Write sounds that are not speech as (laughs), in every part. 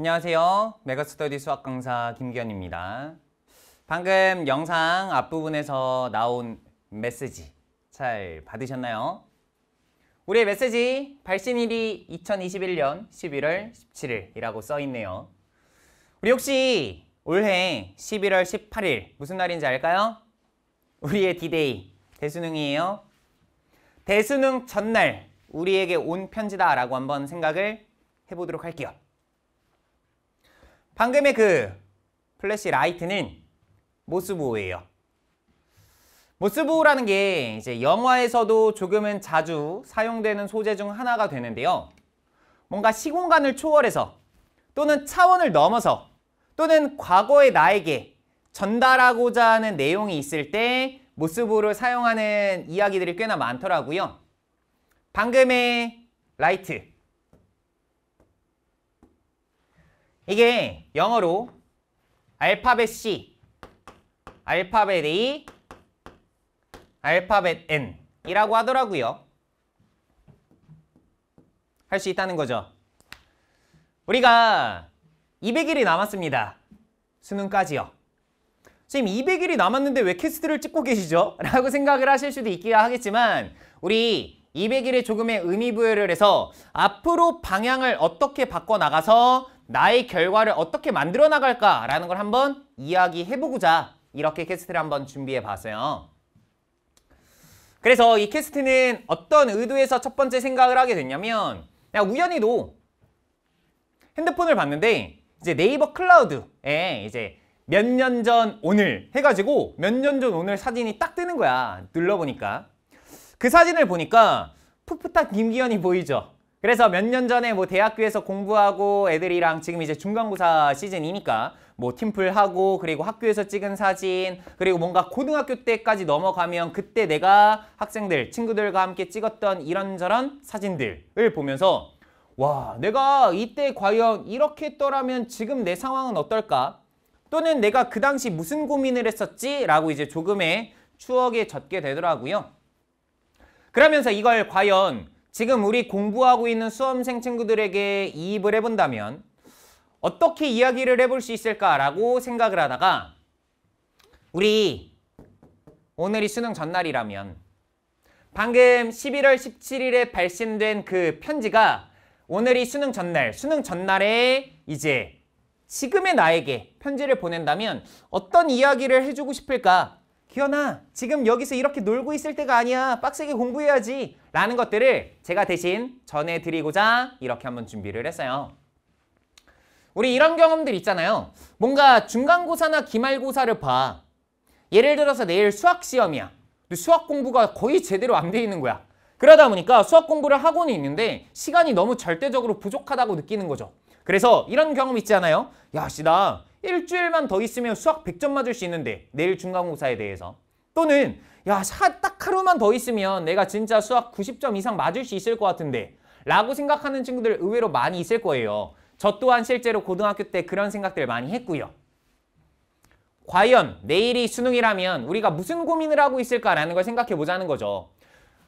안녕하세요. 메가스터디 수학 강사 김기현입니다. 방금 영상 앞부분에서 나온 메시지 잘 받으셨나요? 우리의 메시지 발신일이 2021년 11월 17일이라고 써있네요. 우리 혹시 올해 11월 18일 무슨 날인지 알까요? 우리의 디데이 대수능이에요. 대수능 전날 우리에게 온 편지다 라고 한번 생각을 해보도록 할게요. 방금의 그 플래시 라이트는 모스보호예요. 모스보호라는 게 이제 영화에서도 조금은 자주 사용되는 소재 중 하나가 되는데요. 뭔가 시공간을 초월해서 또는 차원을 넘어서 또는 과거의 나에게 전달하고자 하는 내용이 있을 때 모스보호를 사용하는 이야기들이 꽤나 많더라고요. 방금의 라이트 이게 영어로 알파벳 C, 알파벳 A, 알파벳 N이라고 하더라고요. 할 수 있다는 거죠. 우리가 200일이 남았습니다. 수능까지요. 선생님 200일이 남았는데 왜 캐스트를 찍고 계시죠? (laughs) 라고 생각을 하실 수도 있기야 하겠지만 우리 200일에 조금의 의미 부여를 해서 앞으로 방향을 어떻게 바꿔나가서 나의 결과를 어떻게 만들어 나갈까라는 걸 한번 이야기해보고자 이렇게 캐스트를 한번 준비해봤어요. 그래서 이 캐스트는 어떤 의도에서 첫 번째 생각을 하게 됐냐면 그냥 우연히도 핸드폰을 봤는데 이제 네이버 클라우드에 이제 몇 년 전 오늘 해가지고 몇 년 전 오늘 사진이 딱 뜨는 거야 눌러보니까 그 사진을 보니까 풋풋한 김기현이 보이죠 그래서 몇 년 전에 뭐 대학교에서 공부하고 애들이랑 지금 이제 중간고사 시즌이니까 뭐 팀플하고 그리고 학교에서 찍은 사진 그리고 뭔가 고등학교 때까지 넘어가면 그때 내가 학생들 친구들과 함께 찍었던 이런저런 사진들을 보면서 와 내가 이때 과연 이렇게 했더라면 지금 내 상황은 어떨까 또는 내가 그 당시 무슨 고민을 했었지 라고 이제 조금의 추억에 젖게 되더라고요 그러면서 이걸 과연 지금 우리 공부하고 있는 수험생 친구들에게 이입을 해본다면 어떻게 이야기를 해볼 수 있을까라고 생각을 하다가 우리 오늘이 수능 전날이라면 방금 11월 17일에 발신된 그 편지가 오늘이 수능 전날, 수능 전날에 이제 지금의 나에게 편지를 보낸다면 어떤 이야기를 해주고 싶을까? 기현아 지금 여기서 이렇게 놀고 있을 때가 아니야 빡세게 공부해야지 라는 것들을 제가 대신 전해드리고자 이렇게 한번 준비를 했어요 우리 이런 경험들 있잖아요 뭔가 중간고사나 기말고사를 봐 예를 들어서 내일 수학시험이야 근데 수학 공부가 거의 제대로 안 돼 있는 거야 그러다 보니까 수학 공부를 하고는 있는데 시간이 너무 절대적으로 부족하다고 느끼는 거죠 그래서 이런 경험 있지 않아요? 야씨 나 일주일만 더 있으면 수학 100점 맞을 수 있는데 내일 중간고사에 대해서 또는 야 딱 하루만 더 있으면 내가 진짜 수학 90점 이상 맞을 수 있을 것 같은데 라고 생각하는 친구들 의외로 많이 있을 거예요. 저 또한 실제로 고등학교 때 그런 생각들 많이 했고요. 과연 내일이 수능이라면 우리가 무슨 고민을 하고 있을까라는 걸 생각해 보자는 거죠.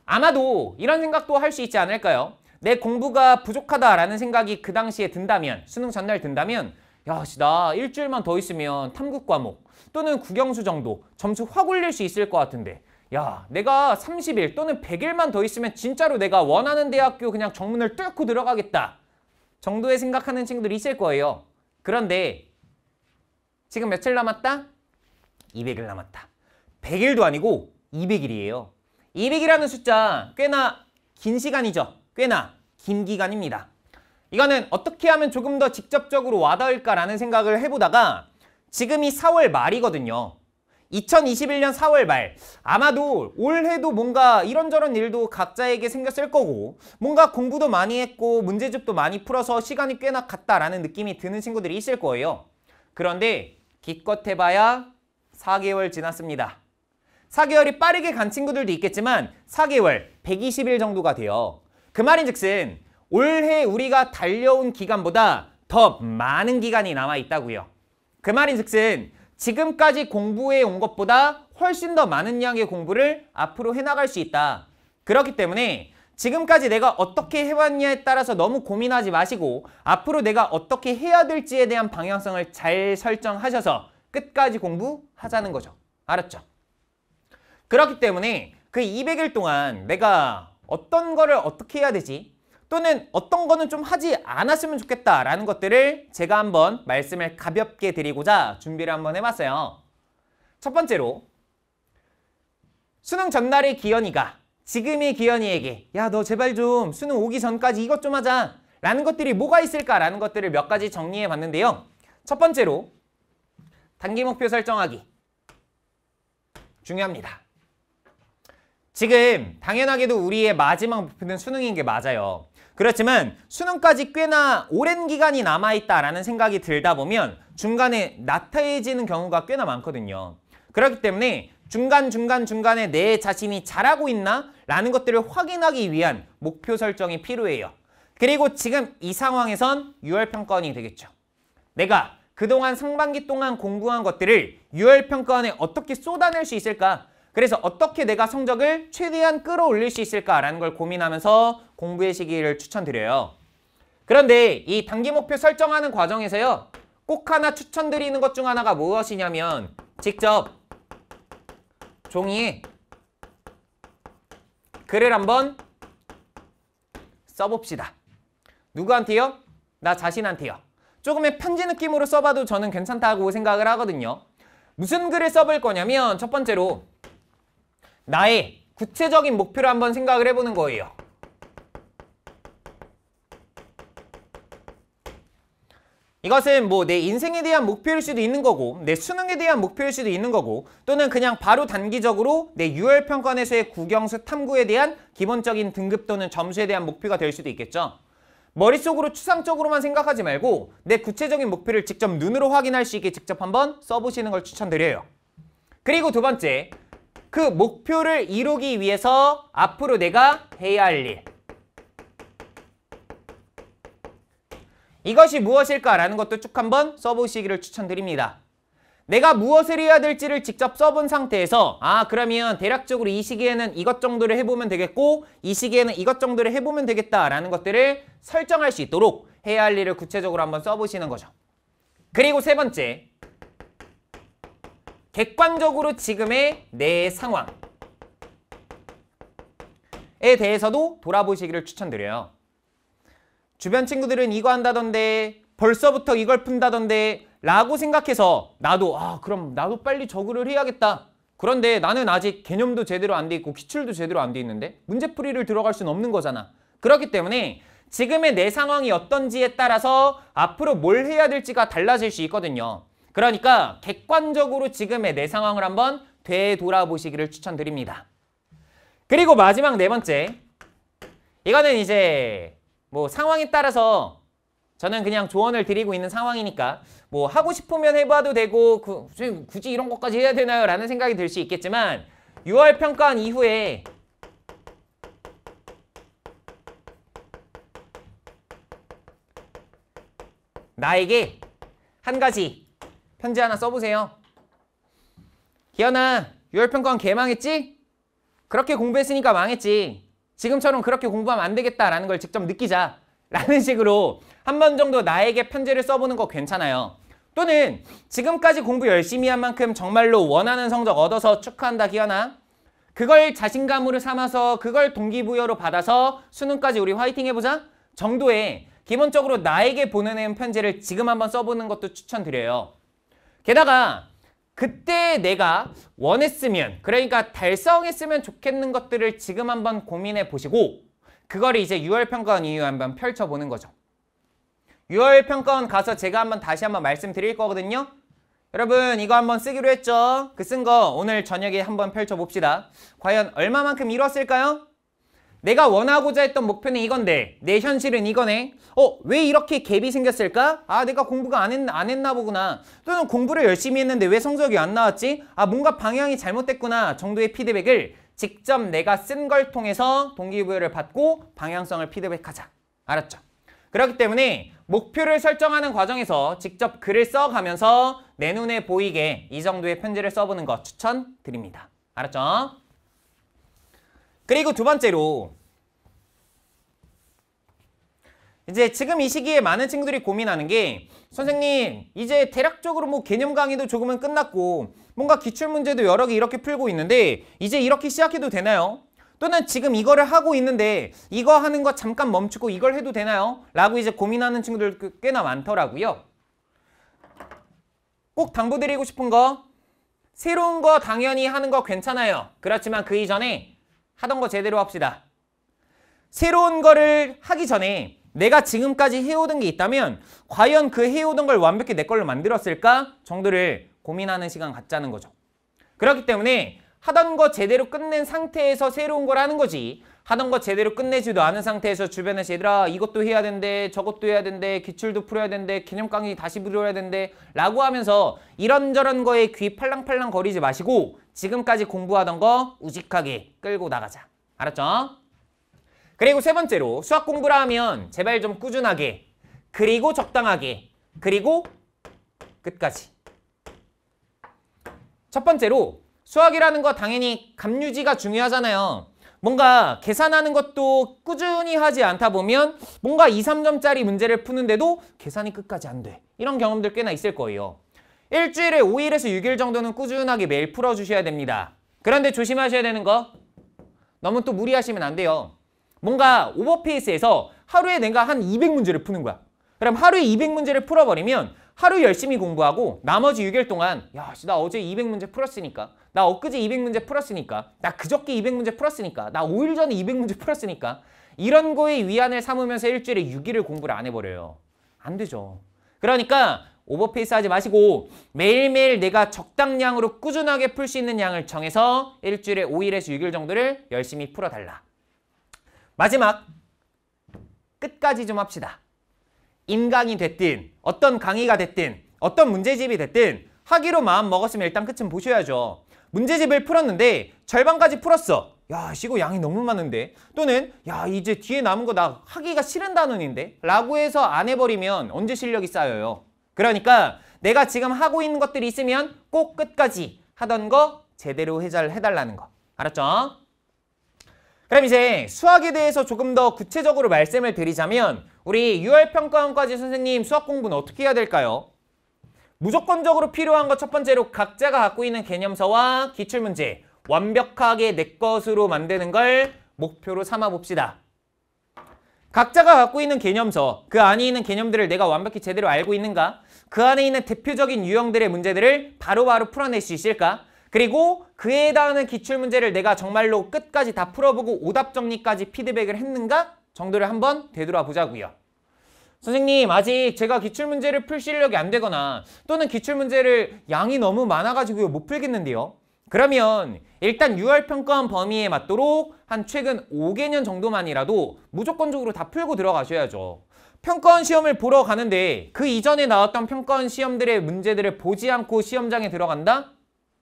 아마도 이런 생각도 할 수 있지 않을까요? 내 공부가 부족하다라는 생각이 그 당시에 든다면, 수능 전날 든다면 야, 나 일주일만 더 있으면 탐구 과목 또는 국영수 정도 점수 확 올릴 수 있을 것 같은데 야, 내가 30일 또는 100일만 더 있으면 진짜로 내가 원하는 대학교 그냥 정문을 뚫고 들어가겠다 정도의 생각하는 친구들이 있을 거예요. 그런데 지금 며칠 남았다? 200일 남았다. 100일도 아니고 200일이에요. 200이라는 숫자 꽤나 긴 시간이죠. 꽤나 긴 기간입니다. 이거는 어떻게 하면 조금 더 직접적으로 와닿을까라는 생각을 해보다가 지금이 4월 말이거든요. 2021년 4월 말 아마도 올해도 뭔가 이런저런 일도 각자에게 생겼을 거고 뭔가 공부도 많이 했고 문제집도 많이 풀어서 시간이 꽤나 갔다라는 느낌이 드는 친구들이 있을 거예요. 그런데 기껏 해봐야 4개월 지났습니다. 4개월이 빠르게 간 친구들도 있겠지만 4개월 120일 정도가 돼요. 그 말인즉슨 올해 우리가 달려온 기간보다 더 많은 기간이 남아 있다고요. 그 말인즉슨 지금까지 공부해 온 것보다 훨씬 더 많은 양의 공부를 앞으로 해나갈 수 있다. 그렇기 때문에 지금까지 내가 어떻게 해왔냐에 따라서 너무 고민하지 마시고 앞으로 내가 어떻게 해야 될지에 대한 방향성을 잘 설정하셔서 끝까지 공부하자는 거죠. 알았죠? 그렇기 때문에 그 200일 동안 내가 어떤 거를 어떻게 해야 되지? 또는 어떤 거는 좀 하지 않았으면 좋겠다라는 것들을 제가 한번 말씀을 가볍게 드리고자 준비를 한번 해봤어요. 첫 번째로 수능 전날의 기현이가 지금의 기현이에게 야 너 제발 좀 수능 오기 전까지 이것 좀 하자 라는 것들이 뭐가 있을까라는 것들을 몇 가지 정리해 봤는데요. 첫 번째로 단기 목표 설정하기 중요합니다. 지금 당연하게도 우리의 마지막 목표는 수능인 게 맞아요. 그렇지만 수능까지 꽤나 오랜 기간이 남아있다라는 생각이 들다 보면 중간에 나타해지는 경우가 꽤나 많거든요. 그렇기 때문에 중간중간중간에 내 자신이 잘하고 있나? 라는 것들을 확인하기 위한 목표 설정이 필요해요. 그리고 지금 이 상황에선 유월 평가원이 되겠죠. 내가 그동안 상반기 동안 공부한 것들을 유월 평가원에 어떻게 쏟아낼 수 있을까? 그래서 어떻게 내가 성적을 최대한 끌어올릴 수 있을까라는 걸 고민하면서 공부의 시기를 추천드려요. 그런데 이 단기 목표 설정하는 과정에서요. 꼭 하나 추천드리는 것 중 하나가 무엇이냐면 직접 종이에 글을 한번 써봅시다. 누구한테요? 나 자신한테요. 조금의 편지 느낌으로 써봐도 저는 괜찮다고 생각을 하거든요. 무슨 글을 써볼 거냐면 첫 번째로 나의 구체적인 목표를 한번 생각을 해보는 거예요. 이것은 뭐 내 인생에 대한 목표일 수도 있는 거고 내 수능에 대한 목표일 수도 있는 거고 또는 그냥 바로 단기적으로 내유월 평가에서의 국영수 탐구에 대한 기본적인 등급 또는 점수에 대한 목표가 될 수도 있겠죠. 머릿속으로 추상적으로만 생각하지 말고 내 구체적인 목표를 직접 눈으로 확인할 수 있게 직접 한번 써보시는 걸 추천드려요. 그리고 두 번째, 그 목표를 이루기 위해서 앞으로 내가 해야 할 일. 이것이 무엇일까라는 것도 쭉 한번 써보시기를 추천드립니다. 내가 무엇을 해야 될지를 직접 써본 상태에서 아 그러면 대략적으로 이 시기에는 이것 정도를 해보면 되겠고 이 시기에는 이것 정도를 해보면 되겠다라는 것들을 설정할 수 있도록 해야 할 일을 구체적으로 한번 써보시는 거죠. 그리고 세 번째 객관적으로 지금의 내 상황에 대해서도 돌아보시기를 추천드려요. 주변 친구들은 이거 한다던데 벌써부터 이걸 푼다던데 라고 생각해서 나도 아 그럼 나도 빨리 저거를 해야겠다. 그런데 나는 아직 개념도 제대로 안 돼 있고 기출도 제대로 안 돼 있는데 문제풀이를 들어갈 수는 없는 거잖아. 그렇기 때문에 지금의 내 상황이 어떤지에 따라서 앞으로 뭘 해야 될지가 달라질 수 있거든요. 그러니까 객관적으로 지금의 내 상황을 한번 되돌아보시기를 추천드립니다. 그리고 마지막 네 번째 이거는 이제 뭐 상황에 따라서 저는 그냥 조언을 드리고 있는 상황이니까 뭐 하고 싶으면 해봐도 되고 그, 굳이 이런 것까지 해야 되나요? 라는 생각이 들 수 있겠지만 6월 평가한 이후에 나에게 한 가지 편지 하나 써보세요. 기현아, 6월 평가원 개망했지? 그렇게 공부했으니까 망했지. 지금처럼 그렇게 공부하면 안 되겠다라는 걸 직접 느끼자. 라는 식으로 한 번 정도 나에게 편지를 써보는 거 괜찮아요. 또는 지금까지 공부 열심히 한 만큼 정말로 원하는 성적 얻어서 축하한다 기현아. 그걸 자신감으로 삼아서 그걸 동기부여로 받아서 수능까지 우리 화이팅 해보자 정도의 기본적으로 나에게 보내는 편지를 지금 한번 써보는 것도 추천드려요. 게다가 그때 내가 원했으면 그러니까 달성했으면 좋겠는 것들을 지금 한번 고민해 보시고 그걸 이제 6월 평가원 이후 에 한번 펼쳐보는 거죠. 6월 평가원 가서 제가 한번 다시 한번 말씀드릴 거거든요. 여러분 이거 한번 쓰기로 했죠? 그 쓴 거 오늘 저녁에 한번 펼쳐봅시다. 과연 얼마만큼 이뤘을까요? 내가 원하고자 했던 목표는 이건데 내 현실은 이거네 어왜 이렇게 갭이 생겼을까? 아 내가 공부가 안, 했, 안 했나 보구나 또는 공부를 열심히 했는데 왜 성적이 안 나왔지? 아 뭔가 방향이 잘못됐구나 정도의 피드백을 직접 내가 쓴 걸 통해서 동기부여를 받고 방향성을 피드백하자 알았죠? 그렇기 때문에 목표를 설정하는 과정에서 직접 글을 써가면서 내 눈에 보이게 이 정도의 편지를 써보는 것 추천드립니다 알았죠? 그리고 두 번째로 이제 지금 이 시기에 많은 친구들이 고민하는 게 선생님 이제 대략적으로 뭐 개념 강의도 조금은 끝났고 뭔가 기출문제도 여러 개 이렇게 풀고 있는데 이제 이렇게 시작해도 되나요? 또는 지금 이거를 하고 있는데 이거 하는 거 잠깐 멈추고 이걸 해도 되나요? 라고 이제 고민하는 친구들 꽤나 많더라고요. 꼭 당부드리고 싶은 거 새로운 거 당연히 하는 거 괜찮아요. 그렇지만 그 이전에 하던 거 제대로 합시다. 새로운 거를 하기 전에 내가 지금까지 해오던 게 있다면 과연 그 해오던 걸 완벽히 내 걸로 만들었을까 정도를 고민하는 시간 갖자는 거죠. 그렇기 때문에 하던 거 제대로 끝낸 상태에서 새로운 걸 하는 거지 하던 거 제대로 끝내지도 않은 상태에서 주변에서 얘들아 이것도 해야 된대 저것도 해야 된대 기출도 풀어야 된대 개념 강의 다시 부려야 된대 라고 하면서 이런저런 거에 귀 팔랑팔랑 거리지 마시고 지금까지 공부하던 거 우직하게 끌고 나가자 알았죠? 그리고 세 번째로 수학 공부라 하면 제발 좀 꾸준하게 그리고 적당하게 그리고 끝까지 첫 번째로 수학이라는 거 당연히 감유지가 중요하잖아요 뭔가 계산하는 것도 꾸준히 하지 않다 보면 뭔가 2, 3점짜리 문제를 푸는데도 계산이 끝까지 안 돼. 이런 경험들 꽤나 있을 거예요. 일주일에 5일에서 6일 정도는 꾸준하게 매일 풀어주셔야 됩니다. 그런데 조심하셔야 되는 거. 너무 또 무리하시면 안 돼요. 뭔가 오버페이스에서 하루에 내가 한 200문제를 푸는 거야. 그럼 하루에 200문제를 풀어버리면 하루 열심히 공부하고 나머지 6일 동안 야, 나 어제 200문제 풀었으니까 나 엊그제 200문제 풀었으니까 나 그저께 200문제 풀었으니까 나 5일 전에 200문제 풀었으니까 이런 거에 위안을 삼으면서 일주일에 6일을 공부를 안 해버려요. 안 되죠. 그러니까 오버페이스 하지 마시고 매일매일 내가 적당량으로 꾸준하게 풀 수 있는 양을 정해서 일주일에 5일에서 6일 정도를 열심히 풀어달라. 마지막 끝까지 좀 합시다. 인강이 됐든 어떤 강의가 됐든 어떤 문제집이 됐든 하기로 마음 먹었으면 일단 끝은 보셔야죠. 문제집을 풀었는데 절반까지 풀었어. 야, 쉬고 양이 너무 많은데. 또는 야, 이제 뒤에 남은 거 나 하기가 싫은 단원인데. 라고 해서 안 해버리면 언제 실력이 쌓여요. 그러니까 내가 지금 하고 있는 것들이 있으면 꼭 끝까지 하던 거 제대로 해달, 해달라는 거. 알았죠? 그럼 이제 수학에 대해서 조금 더 구체적으로 말씀을 드리자면 우리 유월 평가원까지 선생님 수학 공부는 어떻게 해야 될까요? 무조건적으로 필요한 것 첫 번째로 각자가 갖고 있는 개념서와 기출문제 완벽하게 내 것으로 만드는 걸 목표로 삼아봅시다. 각자가 갖고 있는 개념서, 그 안에 있는 개념들을 내가 완벽히 제대로 알고 있는가? 그 안에 있는 대표적인 유형들의 문제들을 바로바로 바로 풀어낼 수 있을까? 그리고 그에 해당하는 기출문제를 내가 정말로 끝까지 다 풀어보고 오답 정리까지 피드백을 했는가 정도를 한번 되돌아보자고요. 선생님 아직 제가 기출문제를 풀 실력이 안 되거나 또는 기출문제를 양이 너무 많아가지고 못 풀겠는데요. 그러면 일단 유월 평가원 범위에 맞도록 한 최근 5개년 정도만이라도 무조건적으로 다 풀고 들어가셔야죠. 평가원 시험을 보러 가는데 그 이전에 나왔던 평가원 시험들의 문제들을 보지 않고 시험장에 들어간다?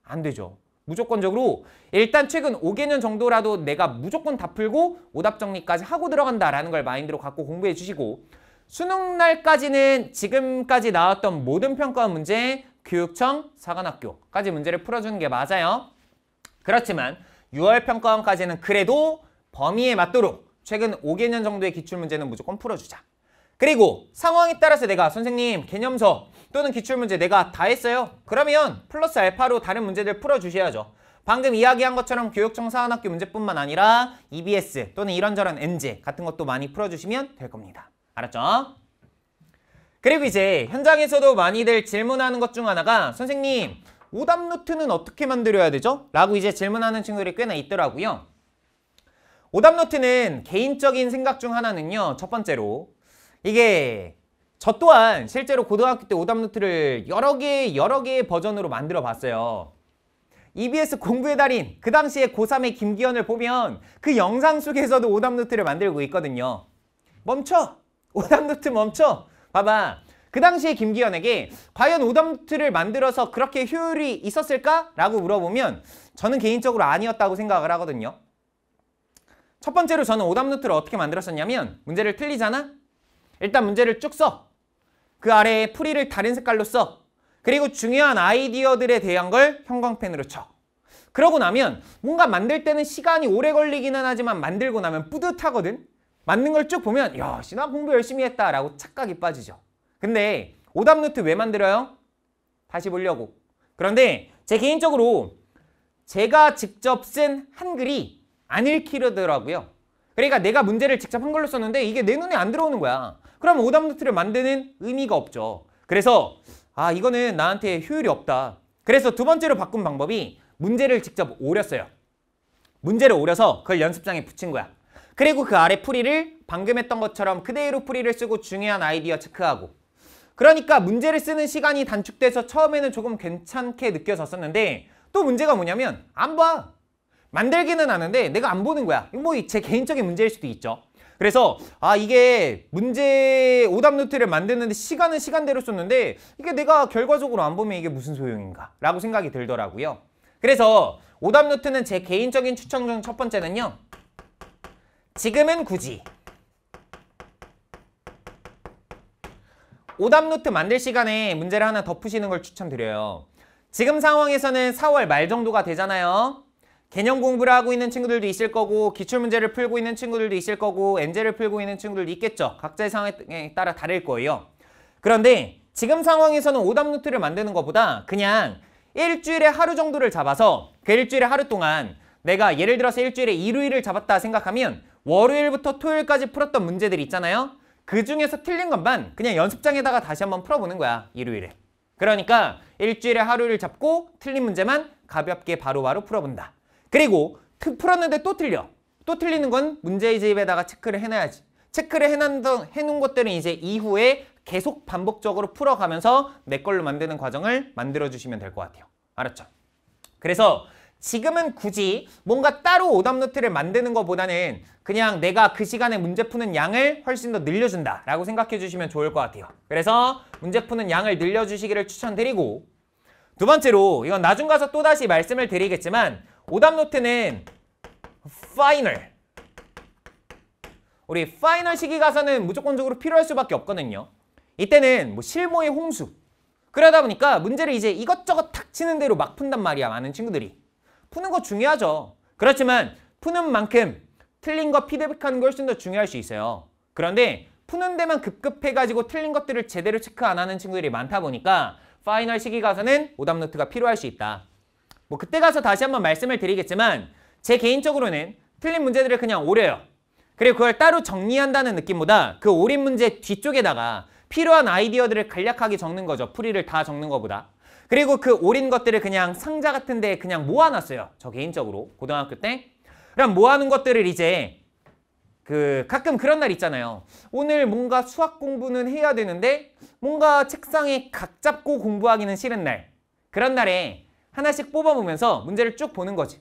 안 되죠. 무조건적으로 일단 최근 5개년 정도라도 내가 무조건 다 풀고 오답 정리까지 하고 들어간다라는 걸 마인드로 갖고 공부해 주시고 수능 날까지는 지금까지 나왔던 모든 평가 문제 교육청 사관학교까지 문제를 풀어주는 게 맞아요. 그렇지만 6월 평가원까지는 그래도 범위에 맞도록 최근 5개년 정도의 기출문제는 무조건 풀어주자. 그리고 상황에 따라서 내가 선생님 개념서 또는 기출문제 내가 다 했어요? 그러면 플러스 알파로 다른 문제들 풀어주셔야죠. 방금 이야기한 것처럼 교육청 사관학교 문제뿐만 아니라 EBS 또는 이런저런 NG 같은 것도 많이 풀어주시면 될 겁니다. 알았죠? 그리고 이제 현장에서도 많이들 질문하는 것 중 하나가 선생님 오답 노트는 어떻게 만들어야 되죠? 라고 이제 질문하는 친구들이 꽤나 있더라고요. 오답 노트는 개인적인 생각 중 하나는요. 첫 번째로 이게 저 또한 실제로 고등학교 때 오답노트를 여러 개 여러 개의 버전으로 만들어 봤어요. EBS 공부의 달인 그 당시에 고3의 김기현을 보면 그 영상 속에서도 오답노트를 만들고 있거든요. 멈춰! 오답노트 멈춰! 봐봐. 그 당시에 김기현에게 과연 오답노트를 만들어서 그렇게 효율이 있었을까? 라고 물어보면 저는 개인적으로 아니었다고 생각을 하거든요. 첫 번째로 저는 오답노트를 어떻게 만들었었냐면 문제를 틀리잖아? 일단 문제를 쭉 써. 그 아래에 풀이를 다른 색깔로 써. 그리고 중요한 아이디어들에 대한 걸 형광펜으로 쳐. 그러고 나면 뭔가 만들 때는 시간이 오래 걸리기는 하지만 만들고 나면 뿌듯하거든. 맞는 걸 쭉 보면 야 신화 공부 열심히 했다라고 착각이 빠지죠. 근데 오답 노트 왜 만들어요? 다시 보려고. 그런데 제 개인적으로 제가 직접 쓴 한글이 안 읽히더라고요. 그러니까 내가 문제를 직접 한글로 썼는데 이게 내 눈에 안 들어오는 거야. 그럼 오답 노트를 만드는 의미가 없죠. 그래서 아 이거는 나한테 효율이 없다. 그래서 두 번째로 바꾼 방법이 문제를 직접 오렸어요. 문제를 오려서 그걸 연습장에 붙인 거야. 그리고 그 아래 풀이를 방금 했던 것처럼 그대로 풀이를 쓰고 중요한 아이디어 체크하고 그러니까 문제를 쓰는 시간이 단축돼서 처음에는 조금 괜찮게 느껴졌었는데 또 문제가 뭐냐면 안 봐. 만들기는 하는데 내가 안 보는 거야. 뭐 제 개인적인 문제일 수도 있죠. 그래서 아 이게 문제 오답 노트를 만드는데 시간은 시간대로 썼는데 이게 내가 결과적으로 안 보면 이게 무슨 소용인가 라고 생각이 들더라고요 그래서 오답 노트는 제 개인적인 추천 중 첫 번째는요 지금은 굳이 오답 노트 만들 시간에 문제를 하나 덮으시는걸 추천드려요 지금 상황에서는 4월 말 정도가 되잖아요 개념 공부를 하고 있는 친구들도 있을 거고 기출문제를 풀고 있는 친구들도 있을 거고 엔젤을 풀고 있는 친구들도 있겠죠. 각자의 상황에 따라 다를 거예요. 그런데 지금 상황에서는 오답 노트를 만드는 것보다 그냥 일주일에 하루 정도를 잡아서 그 일주일에 하루 동안 내가 예를 들어서 일주일에 일요일을 잡았다 생각하면 월요일부터 토요일까지 풀었던 문제들 있잖아요. 그 중에서 틀린 것만 그냥 연습장에다가 다시 한번 풀어보는 거야. 일요일에. 그러니까 일주일에 하루를 잡고 틀린 문제만 가볍게 바로바로 바로 풀어본다. 그리고 풀었는데 또 틀려. 또 틀리는 건 문제집에다가 의 체크를 해놔야지. 체크를 해놓은 것들은 이제 이후에 계속 반복적으로 풀어가면서 내 걸로 만드는 과정을 만들어주시면 될 것 같아요. 알았죠? 그래서 지금은 굳이 뭔가 따로 오답노트를 만드는 것보다는 그냥 내가 그 시간에 문제 푸는 양을 훨씬 더 늘려준다 라고 생각해 주시면 좋을 것 같아요. 그래서 문제 푸는 양을 늘려주시기를 추천드리고 두 번째로 이건 나중 가서 또다시 말씀을 드리겠지만 오답 노트는 파이널 우리 파이널 시기 가서는 무조건적으로 필요할 수밖에 없거든요 이때는 뭐 실무의 홍수 그러다 보니까 문제를 이제 이것저것 탁치는 대로 막 푼단 말이야 많은 친구들이 푸는 거 중요하죠 그렇지만 푸는 만큼 틀린 거 피드백하는 게 훨씬 더 중요할 수 있어요 그런데 푸는 데만 급급해가지고 틀린 것들을 제대로 체크 안 하는 친구들이 많다 보니까 파이널 시기 가서는 오답노트가 필요할 수 있다 뭐 그때 가서 다시 한번 말씀을 드리겠지만 제 개인적으로는 틀린 문제들을 그냥 오려요. 그리고 그걸 따로 정리한다는 느낌보다 그 오린 문제 뒤쪽에다가 필요한 아이디어들을 간략하게 적는 거죠. 풀이를 다 적는 거보다. 그리고 그 오린 것들을 그냥 상자 같은 데 그냥 모아놨어요. 저 개인적으로 고등학교 때. 그럼 모아놓은 것들을 이제 그 가끔 그런 날 있잖아요. 오늘 뭔가 수학 공부는 해야 되는데 뭔가 책상에 각 잡고 공부하기는 싫은 날. 그런 날에 하나씩 뽑아보면서 문제를 쭉 보는 거지.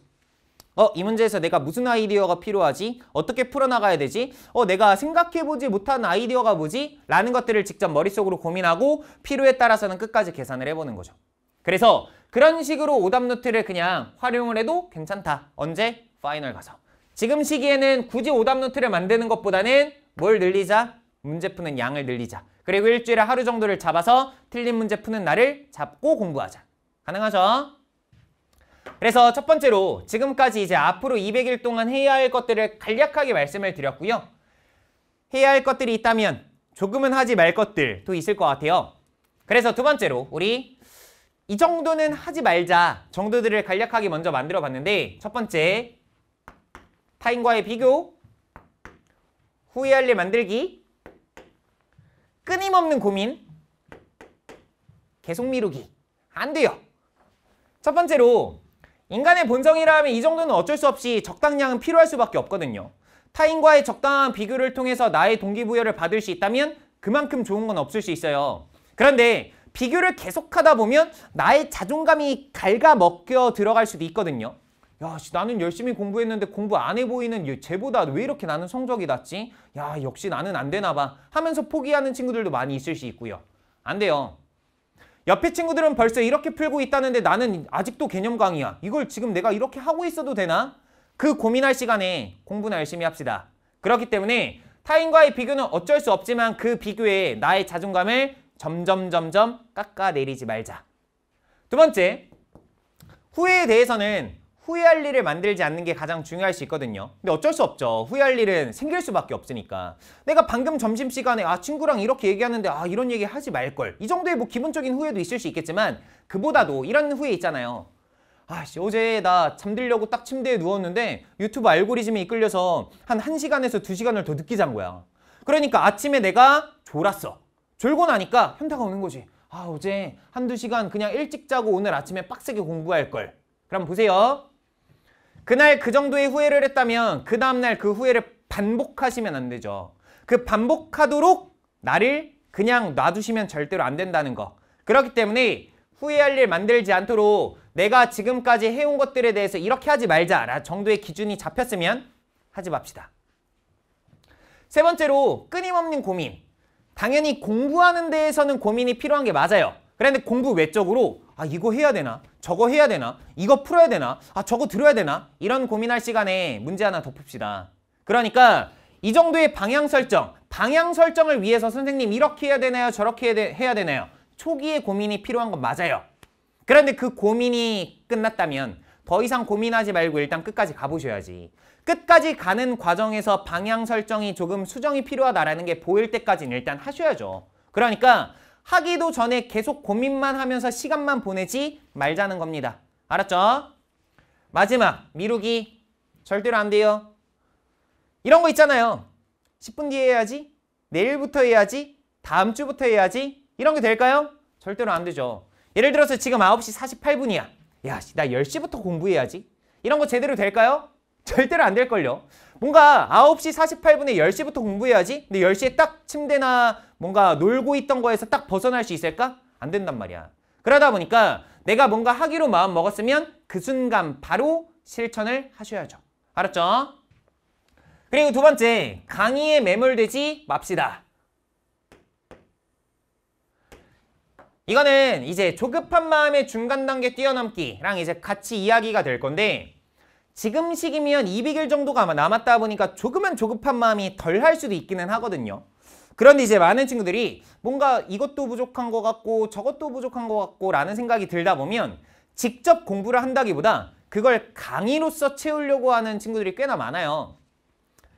어, 이 문제에서 내가 무슨 아이디어가 필요하지? 어떻게 풀어나가야 되지? 어, 내가 생각해보지 못한 아이디어가 뭐지? 라는 것들을 직접 머릿속으로 고민하고 필요에 따라서는 끝까지 계산을 해보는 거죠. 그래서 그런 식으로 오답노트를 그냥 활용을 해도 괜찮다. 언제? 파이널 가서. 지금 시기에는 굳이 오답노트를 만드는 것보다는 뭘 늘리자? 문제 푸는 양을 늘리자. 그리고 일주일에 하루 정도를 잡아서 틀린 문제 푸는 날을 잡고 공부하자. 가능하죠? 그래서 첫 번째로 지금까지 이제 앞으로 200일 동안 해야 할 것들을 간략하게 말씀을 드렸고요. 해야 할 것들이 있다면 조금은 하지 말 것들도 있을 것 같아요. 그래서 두 번째로 우리 이 정도는 하지 말자 정도들을 간략하게 먼저 만들어 봤는데 첫 번째 타인과의 비교 후회할 일 만들기 끊임없는 고민 계속 미루기 안 돼요 첫 번째로 인간의 본성이라면 이 정도는 어쩔 수 없이 적당량은 필요할 수밖에 없거든요. 타인과의 적당한 비교를 통해서 나의 동기부여를 받을 수 있다면 그만큼 좋은 건 없을 수 있어요. 그런데 비교를 계속하다 보면 나의 자존감이 갉아먹겨 들어갈 수도 있거든요. 야, 나는 열심히 공부했는데 공부 안 해 보이는 쟤보다 왜 이렇게 나는 성적이 낮지? 야, 역시 나는 안 되나 봐 하면서 포기하는 친구들도 많이 있을 수 있고요. 안 돼요. 옆에 친구들은 벌써 이렇게 풀고 있다는데 나는 아직도 개념 강의야. 이걸 지금 내가 이렇게 하고 있어도 되나? 그 고민할 시간에 공부나 열심히 합시다. 그렇기 때문에 타인과의 비교는 어쩔 수 없지만 그 비교에 나의 자존감을 점점 점점 깎아내리지 말자. 두 번째, 후회에 대해서는 후회할 일을 만들지 않는 게 가장 중요할 수 있거든요. 근데 어쩔 수 없죠. 후회할 일은 생길 수밖에 없으니까. 내가 방금 점심시간에 아 친구랑 이렇게 얘기하는데 아 이런 얘기 하지 말걸. 이 정도의 뭐 기본적인 후회도 있을 수 있겠지만 그보다도 이런 후회 있잖아요. 아씨 어제 나 잠들려고 딱 침대에 누웠는데 유튜브 알고리즘에 이끌려서 한 1시간에서 2시간을 더 늦게 잔 거야. 그러니까 아침에 내가 졸았어. 졸고 나니까 현타가 오는 거지. 아 어제 한 두 시간 그냥 일찍 자고 오늘 아침에 빡세게 공부할 걸. 그럼 보세요. 그날 그 정도의 후회를 했다면 그 다음날 그 후회를 반복하시면 안 되죠. 그 반복하도록 나를 그냥 놔두시면 절대로 안 된다는 거. 그렇기 때문에 후회할 일 만들지 않도록 내가 지금까지 해온 것들에 대해서 이렇게 하지 말자 라는 정도의 기준이 잡혔으면 하지 맙시다. 세 번째로 끊임없는 고민. 당연히 공부하는 데에서는 고민이 필요한 게 맞아요. 그런데 공부 외적으로 아 이거 해야 되나? 저거 해야 되나? 이거 풀어야 되나? 아 저거 들어야 되나? 이런 고민할 시간에 문제 하나 덮읍시다. 그러니까 이 정도의 방향 설정, 방향 설정을 위해서 선생님 이렇게 해야 되나요? 저렇게 해야, 되, 해야 되나요? 초기에 고민이 필요한 건 맞아요. 그런데 그 고민이 끝났다면 더 이상 고민하지 말고 일단 끝까지 가보셔야지. 끝까지 가는 과정에서 방향 설정이 조금 수정이 필요하다라는 게 보일 때까지는 일단 하셔야죠. 그러니까 하기도 전에 계속 고민만 하면서 시간만 보내지 말자는 겁니다. 알았죠? 마지막 미루기 절대로 안 돼요. 이런 거 있잖아요. 10분 뒤에 해야지, 내일부터 해야지, 다음 주부터 해야지 이런 게 될까요? 절대로 안 되죠. 예를 들어서 지금 9시 48분이야. 야, 나 10시부터 공부해야지. 이런 거 제대로 될까요? 절대로 안 될걸요. 뭔가 9시 48분에 10시부터 공부해야지 근데 10시에 딱 침대나 뭔가 놀고 있던 거에서 딱 벗어날 수 있을까? 안 된단 말이야. 그러다 보니까 내가 뭔가 하기로 마음 먹었으면 그 순간 바로 실천을 하셔야죠. 알았죠? 그리고 두 번째, 강의에 매몰되지 맙시다. 이거는 이제 조급한 마음의 중간 단계 뛰어넘기랑 이제 같이 이야기가 될 건데 지금 시기면 200일 정도가 아마 남았다 보니까 조금은 조급한 마음이 덜 할 수도 있기는 하거든요. 그런데 이제 많은 친구들이 뭔가 이것도 부족한 것 같고 저것도 부족한 것 같고 라는 생각이 들다 보면 직접 공부를 한다기보다 그걸 강의로서 채우려고 하는 친구들이 꽤나 많아요.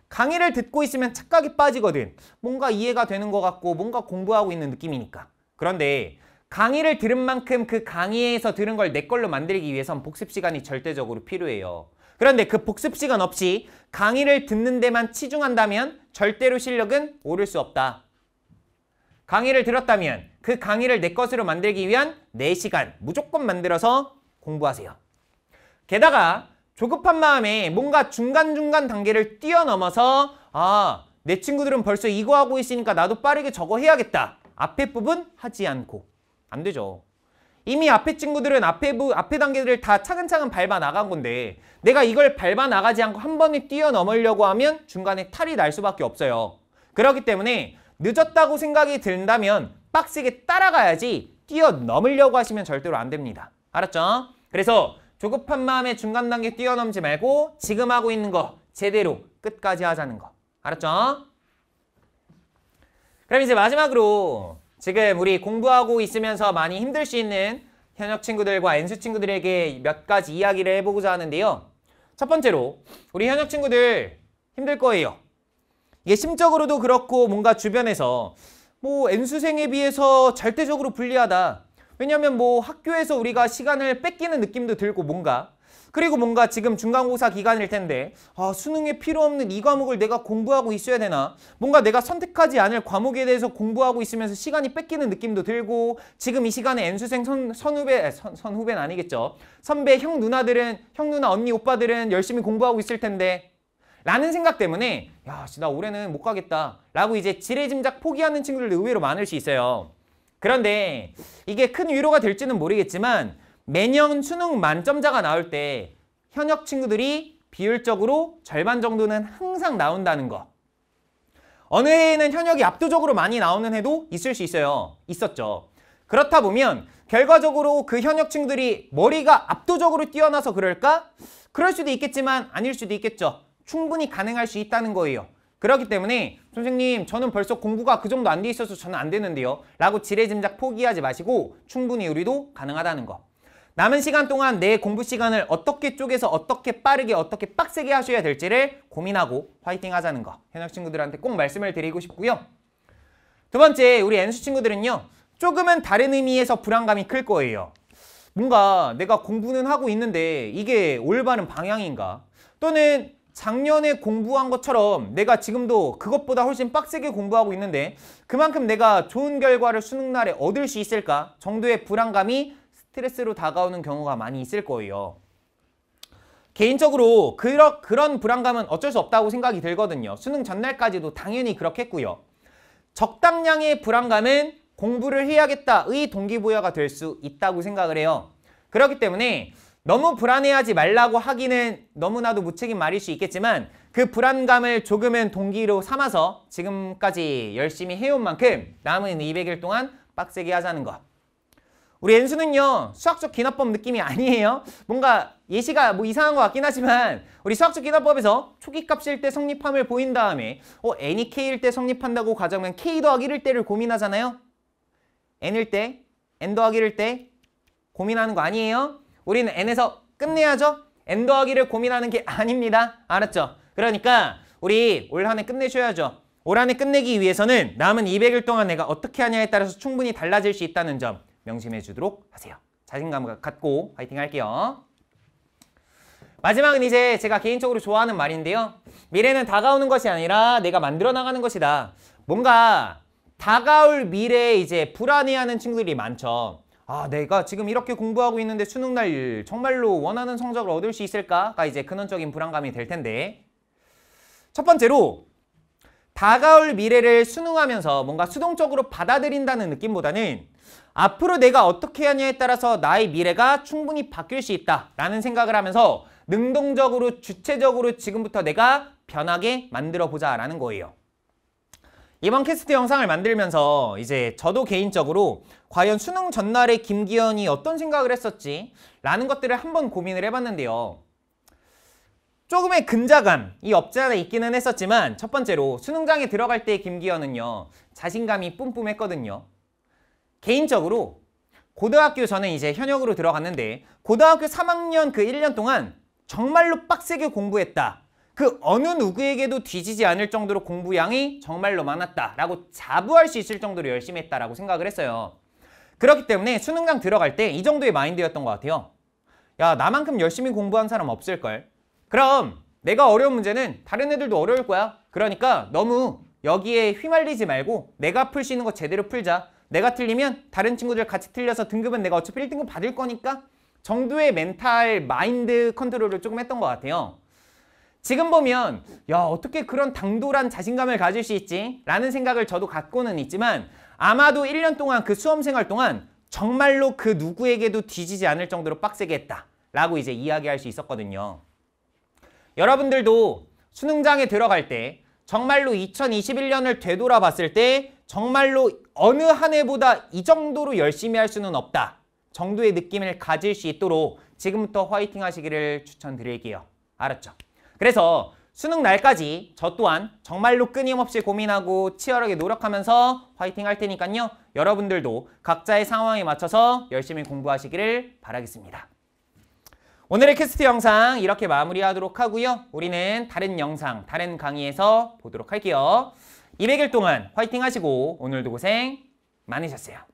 강의를 듣고 있으면 착각이 빠지거든. 뭔가 이해가 되는 것 같고 뭔가 공부하고 있는 느낌이니까. 그런데 강의를 들은 만큼 그 강의에서 들은 걸 내 걸로 만들기 위해선 복습 시간이 절대적으로 필요해요. 그런데 그 복습 시간 없이 강의를 듣는 데만 치중한다면 절대로 실력은 오를 수 없다. 강의를 들었다면 그 강의를 내 것으로 만들기 위한 4시간 무조건 만들어서 공부하세요. 게다가 조급한 마음에 뭔가 중간중간 단계를 뛰어넘어서 아, 내 친구들은 벌써 이거 하고 있으니까 나도 빠르게 저거 해야겠다. 앞에 부분 하지 않고. 안 되죠. 이미 앞에 친구들은 앞에, 부, 앞에 단계들을다 차근차근 밟아 나간 건데 내가 이걸 밟아 나가지 않고 한 번에 뛰어넘으려고 하면 중간에 탈이 날 수밖에 없어요. 그렇기 때문에 늦었다고 생각이 든다면 빡세게 따라가야지 뛰어넘으려고 하시면 절대로 안 됩니다. 알았죠? 그래서 조급한 마음에 중간 단계 뛰어넘지 말고 지금 하고 있는 거 제대로 끝까지 하자는 거. 알았죠? 그럼 이제 마지막으로 지금 우리 공부하고 있으면서 많이 힘들 수 있는 현역 친구들과 N수 친구들에게 몇 가지 이야기를 해보고자 하는데요. 첫 번째로 우리 현역 친구들 힘들 거예요. 이게 심적으로도 그렇고 뭔가 주변에서 뭐 N수생에 비해서 절대적으로 불리하다. 왜냐면 하뭐 학교에서 우리가 시간을 뺏기는 느낌도 들고 뭔가 그리고 뭔가 지금 중간고사 기간일 텐데 아, 수능에 필요 없는 이 과목을 내가 공부하고 있어야 되나 뭔가 내가 선택하지 않을 과목에 대해서 공부하고 있으면서 시간이 뺏기는 느낌도 들고 지금 이 시간에 엔수생 선, 선후배 아, 선, 선후배는 아니겠죠 선배 형 누나들은 형 누나 언니 오빠들은 열심히 공부하고 있을 텐데 라는 생각 때문에 야, 나 올해는 못 가겠다 라고 이제 지레짐작 포기하는 친구들 의외로 많을 수 있어요 그런데 이게 큰 위로가 될지는 모르겠지만 매년 수능 만점자가 나올 때 현역 친구들이 비율적으로 절반 정도는 항상 나온다는 것. 어느 해에는 현역이 압도적으로 많이 나오는 해도 있을 수 있어요. 있었죠. 그렇다 보면 결과적으로 그 현역 친구들이 머리가 압도적으로 뛰어나서 그럴까? 그럴 수도 있겠지만 아닐 수도 있겠죠. 충분히 가능할 수 있다는 거예요. 그렇기 때문에 선생님 저는 벌써 공부가 그 정도 안 돼 있어서 저는 안 되는데요. 라고 지레짐작 포기하지 마시고 충분히 우리도 가능하다는 것. 남은 시간 동안 내 공부 시간을 어떻게 쪼개서 어떻게 빠르게 어떻게 빡세게 하셔야 될지를 고민하고 화이팅 하자는 거 현역 친구들한테 꼭 말씀을 드리고 싶고요. 두 번째 우리 N수 친구들은요. 조금은 다른 의미에서 불안감이 클 거예요. 뭔가 내가 공부는 하고 있는데 이게 올바른 방향인가? 또는 작년에 공부한 것처럼 내가 지금도 그것보다 훨씬 빡세게 공부하고 있는데 그만큼 내가 좋은 결과를 수능날에 얻을 수 있을까 정도의 불안감이 스트레스로 다가오는 경우가 많이 있을 거예요. 개인적으로 그러, 그런 불안감은 어쩔 수 없다고 생각이 들거든요. 수능 전날까지도 당연히 그렇겠고요. 적당량의 불안감은 공부를 해야겠다의 동기부여가 될 수 있다고 생각을 해요. 그렇기 때문에 너무 불안해하지 말라고 하기는 너무나도 무책임 말일 수 있겠지만 그 불안감을 조금은 동기로 삼아서 지금까지 열심히 해온 만큼 남은 200일 동안 빡세게 하자는 것. 우리 엔수는요 수학적 기납법 느낌이 아니에요 뭔가 예시가 뭐 이상한 것 같긴 하지만 우리 수학적 기납법에서 초기값일 때 성립함을 보인 다음에 어 n이 k일 때 성립한다고 가정하면 k 더하기 1일 때를 고민하잖아요 n일 때 n 더하기 1일 때 고민하는 거 아니에요 우리는 n에서 끝내야죠 n 더하기 를 고민하는 게 아닙니다 알았죠? 그러니까 우리 올 한해 끝내셔야죠 올 한해 끝내기 위해서는 남은 200일 동안 내가 어떻게 하냐에 따라서 충분히 달라질 수 있다는 점 명심해 주도록 하세요. 자신감 갖고 파이팅 할게요. 마지막은 이제 제가 개인적으로 좋아하는 말인데요. 미래는 다가오는 것이 아니라 내가 만들어 나가는 것이다. 뭔가 다가올 미래에 이제 불안해하는 친구들이 많죠. 아 내가 지금 이렇게 공부하고 있는데 수능날 정말로 원하는 성적을 얻을 수 있을까가 이제 근원적인 불안감이 될 텐데 첫 번째로 다가올 미래를 수능하면서 뭔가 수동적으로 받아들인다는 느낌보다는 앞으로 내가 어떻게 하냐에 따라서 나의 미래가 충분히 바뀔 수 있다라는 생각을 하면서 능동적으로 주체적으로 지금부터 내가 변하게 만들어 보자라는 거예요. 이번 캐스트 영상을 만들면서 이제 저도 개인적으로 과연 수능 전날에 김기현이 어떤 생각을 했었지 라는 것들을 한번 고민을 해봤는데요. 조금의 근자감이 없지 않아 있기는 했었지만 첫 번째로 수능장에 들어갈 때 김기현은요 자신감이 뿜뿜했거든요. 개인적으로 고등학교 저는 이제 현역으로 들어갔는데 고등학교 3학년 그 1년 동안 정말로 빡세게 공부했다. 그 어느 누구에게도 뒤지지 않을 정도로 공부량이 정말로 많았다라고 자부할 수 있을 정도로 열심히 했다라고 생각을 했어요. 그렇기 때문에 수능강 들어갈 때 이 정도의 마인드였던 것 같아요. 야 나만큼 열심히 공부한 사람 없을걸? 그럼 내가 어려운 문제는 다른 애들도 어려울 거야. 그러니까 너무 여기에 휘말리지 말고 내가 풀 수 있는 거 제대로 풀자. 내가 틀리면 다른 친구들 같이 틀려서 등급은 내가 어차피 1등급 받을 거니까 정도의 멘탈, 마인드 컨트롤을 조금 했던 것 같아요. 지금 보면 야 어떻게 그런 당돌한 자신감을 가질 수 있지? 라는 생각을 저도 갖고는 있지만 아마도 1년 동안 그 수험생활 동안 정말로 그 누구에게도 뒤지지 않을 정도로 빡세게 했다 라고 이제 이야기할 수 있었거든요. 여러분들도 수능장에 들어갈 때 정말로 2021년을 되돌아봤을 때 정말로 어느 한 해보다 이 정도로 열심히 할 수는 없다 정도의 느낌을 가질 수 있도록 지금부터 화이팅 하시기를 추천드릴게요. 알았죠? 그래서 수능 날까지 저 또한 정말로 끊임없이 고민하고 치열하게 노력하면서 화이팅 할 테니까요. 여러분들도 각자의 상황에 맞춰서 열심히 공부하시기를 바라겠습니다. 오늘의 퀘스트 영상 이렇게 마무리하도록 하고요. 우리는 다른 영상, 다른 강의에서 보도록 할게요. 200일 동안 화이팅 하시고 오늘도 고생 많으셨어요.